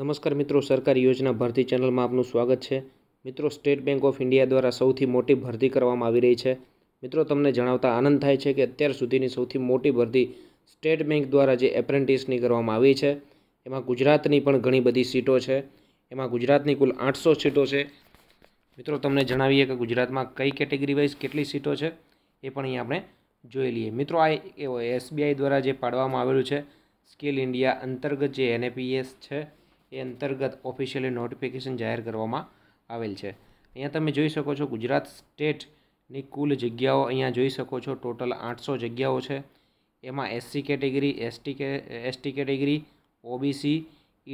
નમસ્કાર મિત્રો સરકારી યોજના ભરતી ચેનલમાં આપનું સ્વાગત છે મિત્રો સ્ટેટ બેંક ઓફ ઇન્ડિયા દ્વારા સૌથી મોટી ભરતી કરવામાં આવી રહી છે મિત્રો તમને જણાવતા આનંદ થાય છે કે અત્યાર સુધીની સૌથી મોટી ભરતી સ્ટેટ બેંક દ્વારા જે એપ્રેન્ટિસની કરવામાં આવી છે એમાં ગુજરાતની પણ ઘણી બધી સીટો છે એમાં ગુજરાતની કુલ આઠસો સીટો છે મિત્રો તમને જણાવીએ કે ગુજરાતમાં કઈ કેટેગરી વાઇઝ કેટલી સીટો છે એ પણ અહીં આપણે જોઈ લઈએ મિત્રો આ એસબીઆઈ દ્વારા જે પાડવામાં આવેલું છે સ્કિલ ઇન્ડિયા અંતર્ગત જે એનએપીએસ છે એ અંતર્ગત ઓફિશિયલી નોટિફિકેશન જાહેર કરવામાં આવેલ છે અહીંયા તમે જોઈ શકો છો ગુજરાત સ્ટેટની કુલ જગ્યાઓ અહીંયા જોઈ શકો છો ટોટલ આઠસો જગ્યાઓ છે એમાં એસસી કેટેગરી એસટી કે ST category OBC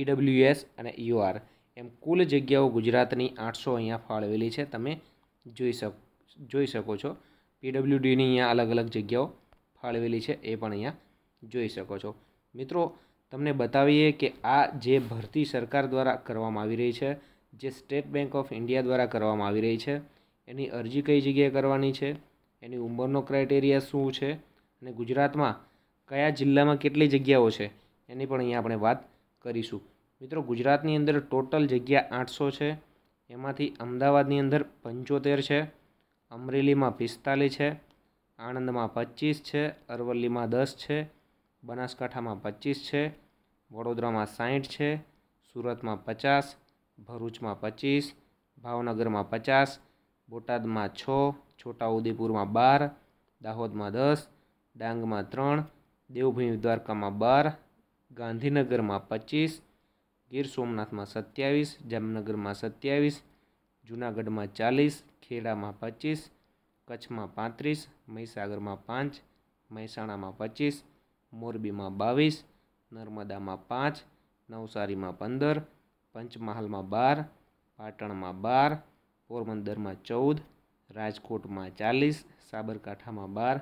EWS e અને યુઆર e એમ કુલ જગ્યાઓ ગુજરાતની આઠસો અહીંયા ફાળવેલી છે તમે જોઈ શકો જોઈ શકો છો પીડબ્લ્યુડીની અહીંયા અલગ અલગ જગ્યાઓ ફાળવેલી છે એ પણ અહીંયા જોઈ શકો છો મિત્રો તમને બતાવીએ કે આ જે ભરતી સરકાર દ્વારા કરવામાં આવી રહી છે જે સ્ટેટ બેંક ઓફ ઇન્ડિયા દ્વારા કરવામાં આવી રહી છે એની અરજી કઈ જગ્યાએ કરવાની છે એની ઉંમરનો ક્રાઇટેરિયા શું છે અને ગુજરાતમાં કયા જિલ્લામાં કેટલી જગ્યાઓ છે એની પણ અહીંયા આપણે વાત કરીશું મિત્રો ગુજરાતની અંદર ટોટલ જગ્યા આઠસો છે એમાંથી અમદાવાદની અંદર પંચોતેર છે અમરેલીમાં પિસ્તાલીસ છે આણંદમાં પચીસ છે અરવલ્લીમાં દસ છે બનાસકાંઠામાં પચીસ છે વડોદરામાં સાહીઠ છે સુરતમાં પચાસ ભરૂચમાં પચીસ ભાવનગરમાં પચાસ બોટાદમાં છ છોટાઉદેપુરમાં બાર દાહોદમાં દસ ડાંગમાં ત્રણ દેવભૂમિ દ્વારકામાં બાર ગાંધીનગરમાં પચીસ ગીર સોમનાથમાં સત્યાવીસ જામનગરમાં સત્યાવીસ જૂનાગઢમાં ચાલીસ ખેડામાં પચીસ કચ્છમાં પાંત્રીસ મહીસાગરમાં પાંચ મહેસાણામાં પચીસ મોરબીમાં બાવીસ નર્મદામાં પાંચ નવસારીમાં પંદર પંચમહાલમાં બાર પાટણમાં બાર પોરબંદરમાં ચૌદ રાજકોટમાં ચાલીસ સાબરકાંઠામાં બાર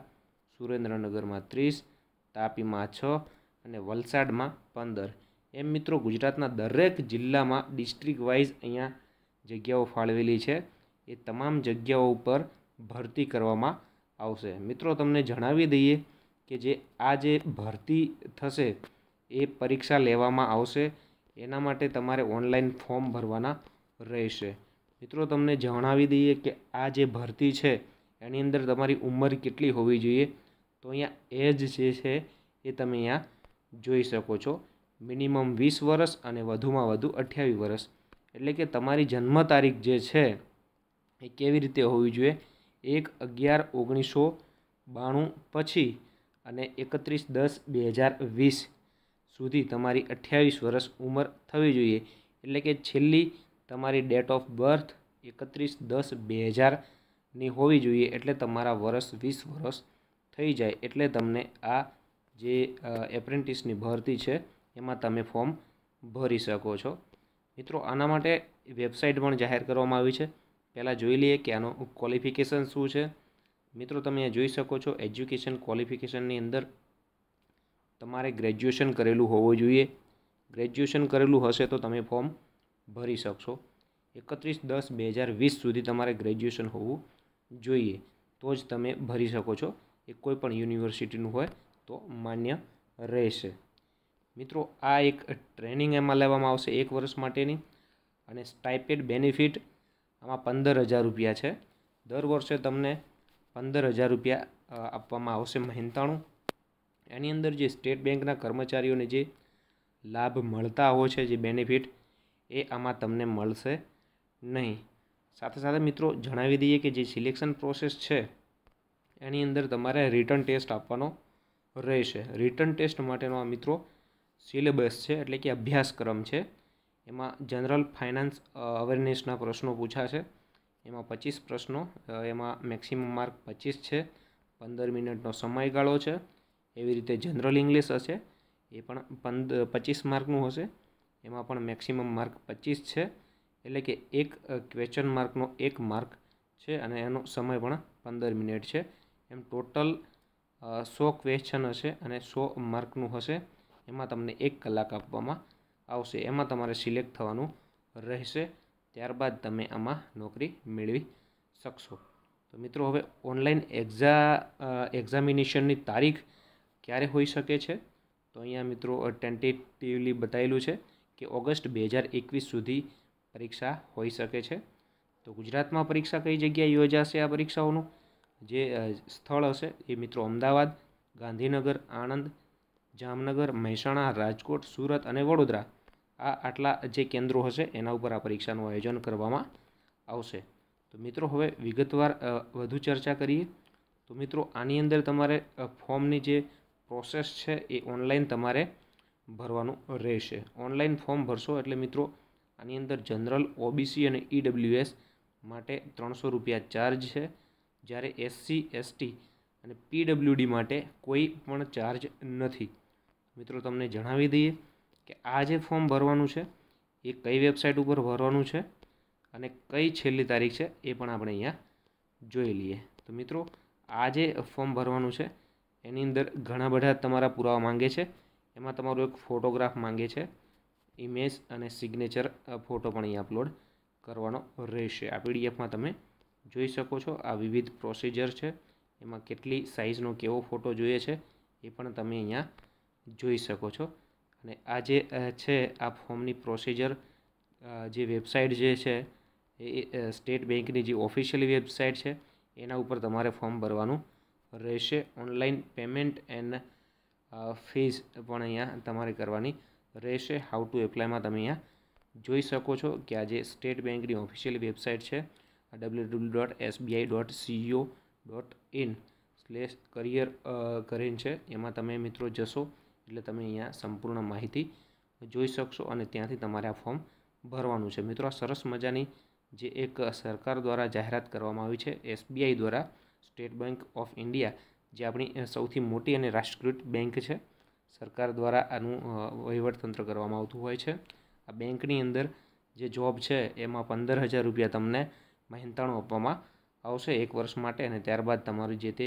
સુરેન્દ્રનગરમાં ત્રીસ તાપીમાં છ અને વલસાડમાં પંદર એમ મિત્રો ગુજરાતના દરેક જિલ્લામાં ડિસ્ટ્રિક્ટ વાઇઝ અહીંયા જગ્યાઓ ફાળવેલી છે એ તમામ જગ્યાઓ ઉપર ભરતી કરવામાં આવશે મિત્રો તમને જણાવી દઈએ કે જે આ જે ભરતી થશે એ પરીક્ષા લેવામાં આવશે એના માટે તમારે ઓનલાઈન ફોર્મ ભરવાના રહેશે મિત્રો તમને જણાવી દઈએ કે આ જે ભરતી છે એની અંદર તમારી ઉંમર કેટલી હોવી જોઈએ તો અહીંયા એજ જે છે એ તમે અહીંયા જોઈ શકો છો મિનિમમ વીસ વર્ષ અને વધુમાં વધુ અઠ્યાવીસ વર્ષ એટલે કે તમારી જન્મ તારીખ જે છે એ કેવી રીતે હોવી જોઈએ એક અગિયાર ઓગણીસો બાણું પછી અને એકત્રીસ દસ બે હજાર વીસ સુધી તમારી અઠ્યાવીસ વર્ષ ઉંમર થવી જોઈએ એટલે કે છેલ્લી તમારી ડેટ ઓફ બર્થ એકત્રીસ દસ બે હજારની હોવી જોઈએ એટલે તમારા વર્ષ વીસ વર્ષ થઈ જાય એટલે તમને આ જે એપ્રેન્ટિસની ભરતી છે એમાં તમે ફોર્મ ભરી શકો છો મિત્રો આના માટે વેબસાઇટ પણ જાહેર કરવામાં આવી છે પહેલાં જોઈ લઈએ કે આનું ક્વોલિફિકેશન શું છે મિત્રો તમે જોઈ શકો છો એજ્યુકેશન ક્વોલિફિકેશનની અંદર તમારે ગ્રેજ્યુએશન કરેલું હોવું જોઈએ ગ્રેજ્યુએશન કરેલું હશે તો તમે ફોર્મ ભરી શકશો એકત્રીસ દસ બે હજાર વીસ સુધી તમારે ગ્રેજ્યુએશન હોવું જોઈએ તો જ તમે ભરી શકો છો એ કોઈ પણ યુનિવર્સિટીનું હોય તો માન્ય રહેશે મિત્રો આ એક ટ્રેનિંગ એમાં લેવામાં આવશે એક વર્ષ માટેની અને સ્ટાઇપેડ બેનિફિટ આમાં પંદર હજાર રૂપિયા છે દર વર્ષે તમને પંદર હજાર રૂપિયા આપવામાં આવશે મહેનતાણું એની અંદર જે સ્ટેટ બેંકના કર્મચારીઓને જે લાભ મળતા હોય છે જે બેનિફિટ એ આમાં તમને મળશે નહીં સાથે સાથે મિત્રો જણાવી દઈએ કે જે સિલેક્શન પ્રોસેસ છે એની અંદર તમારે રિટર્ન ટેસ્ટ આપવાનો રહેશે રિટર્ન ટેસ્ટ માટેનો આ મિત્રો સિલેબસ છે એટલે કે અભ્યાસક્રમ છે એમાં જનરલ ફાઇનાન્સ અવેરનેસના પ્રશ્નો પૂછ્યા છે એમાં પચીસ પ્રશ્નો એમાં મેક્સિમમ માર્ક પચીસ છે પંદર મિનિટનો સમયગાળો છે એવી રીતે જનરલ ઇંગ્લિશ હશે એ પણ પંદ પચીસ માર્કનું હશે એમાં પણ મેક્સિમમ માર્ક પચીસ છે એટલે કે એક ક્વેશ્ચન માર્કનો એક માર્ક છે અને એનો સમય પણ પંદર મિનિટ છે એમ ટોટલ સો ક્વેશ્ચન હશે અને સો માર્કનું હશે એમાં તમને એક કલાક આપવામાં આવશે એમાં તમારે સિલેક્ટ થવાનું રહેશે ત્યારબાદ તમે આમાં નોકરી મેળવી શકશો તો મિત્રો હવે ઓનલાઈન એક્ઝા એક્ઝામિનેશનની તારીખ ક્યારે હોઈ શકે છે તો અહીંયા મિત્રો ટેન્ટેટિવલી બતાવેલું છે કે ઓગસ્ટ બે હજાર એકવીસ સુધી પરીક્ષા હોઈ શકે છે તો ગુજરાતમાં પરીક્ષા કઈ જગ્યાએ યોજાશે આ પરીક્ષાઓનું જે સ્થળ હશે એ મિત્રો અમદાવાદ ગાંધીનગર આણંદ જામનગર મહેસાણા રાજકોટ સુરત અને વડોદરા આ આટલા જે કેન્દ્રો હશે એના ઉપર આ પરીક્ષાનું આયોજન કરવામાં આવશે તો મિત્રો હવે વિગતવાર વધુ ચર્ચા કરીએ તો મિત્રો આની અંદર તમારે ફોર્મની જે પ્રોસેસ છે એ ઓનલાઈન તમારે ભરવાનું રહેશે ઓનલાઈન ફોર્મ ભરશો એટલે મિત્રો આની અંદર જનરલ ઓબીસી અને ઈડબ્લ્યુએસ e માટે ત્રણસો રૂપિયા ચાર્જ છે જ્યારે એસસી એસટી અને પીડબ્લ્યુડી માટે કોઈ પણ ચાર્જ નથી મિત્રો તમને જણાવી દઈએ કે આ જે ફોર્મ ભરવાનું છે એ કઈ વેબસાઇટ ઉપર ભરવાનું છે અને કઈ છેલ્લી તારીખ છે એ પણ આપણે અહીંયા જોઈ લઈએ તો મિત્રો આ જે ફોર્મ ભરવાનું છે એની અંદર ઘણા બધા તમારા પુરાવા માંગે છે એમાં તમારો એક ફોટોગ્રાફ માંગે છે ઇમેજ અને સિગ્નેચર ફોટો પણ અહીં અપલોડ કરવાનો રહેશે આ પીડીએફમાં તમે જોઈ શકો છો આ વિવિધ પ્રોસિજર છે એમાં કેટલી સાઇઝનો કેવો ફોટો જોઈએ છે એ પણ તમે અહીંયા જોઈ શકો છો અને આ જે છે આ ફોર્મની પ્રોસિજર જે વેબસાઇટ જે છે એ સ્ટેટ બેંકની જે ઓફિશિયલી વેબસાઇટ છે એના ઉપર તમારે ફોર્મ ભરવાનું રહેશે ઓનલાઈન પેમેન્ટ એન્ડ ફીસ પણ અહીંયા તમારે કરવાની રહેશે હાઉ ટુ એપ્લાયમાં તમે અહીંયા જોઈ શકો છો કે આજે સ્ટેટ બેંકની ઓફિશિયલ વેબસાઇટ છે W W dot SBI dot CO dot in slash career કરીને છે એમાં તમે મિત્રો જશો એટલે તમે અહીંયા સંપૂર્ણ માહિતી જોઈ શકશો અને ત્યાંથી તમારે આ ફોર્મ ભરવાનું છે મિત્રો આ સરસ મજાની જે એક સરકાર દ્વારા જાહેરાત કરવામાં આવી છે એસબીઆઈ દ્વારા સ્ટેટ બેંક ઓફ ઇન્ડિયા જે આપણી સૌથી મોટી અને રાષ્ટ્રીકૃત બેંક છે સરકાર દ્વારા આનું વહીવટતંત્ર કરવામાં આવતું હોય છે આ બેંકની અંદર જે જોબ છે એમાં પંદર હજાર રૂપિયા તમને મહેનતાણું આપવામાં આવશે એક વર્ષ માટે અને ત્યારબાદ તમારી જે તે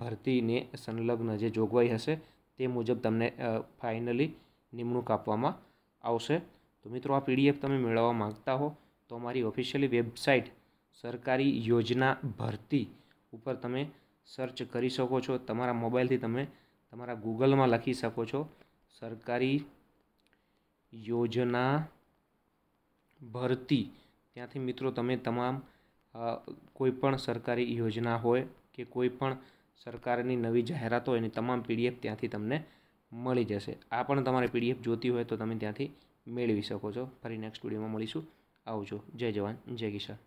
ભરતીને સંલગ્ન જે જોગવાઈ હશે તે મુજબ તમને ફાઇનલી નિમણૂક આપવામાં આવશે તો મિત્રો આ પીડીએફ તમે મેળવવા માગતા હો તો અમારી ઓફિશિયલી વેબસાઇટ સરકારી યોજના ભરતી ઉપર તમે સર્ચ કરી શકો છો તમારા મોબાઈલથી તમે તમારા ગૂગલમાં લખી શકો છો સરકારી યોજના ભરતી ત્યાંથી મિત્રો તમે તમામ કોઈપણ સરકારી યોજના હોય કે કોઈપણ સરકારની નવી જાહેરાત હોય એની તમામ પીડીએફ ત્યાંથી તમને મળી જશે આ પણ તમારે પીડીએફ જોતી હોય તો તમે ત્યાંથી મેળવી શકો છો ફરી નેક્સ્ટ વિડીયોમાં મળીશું આવજો જય જવાન જય કિસાન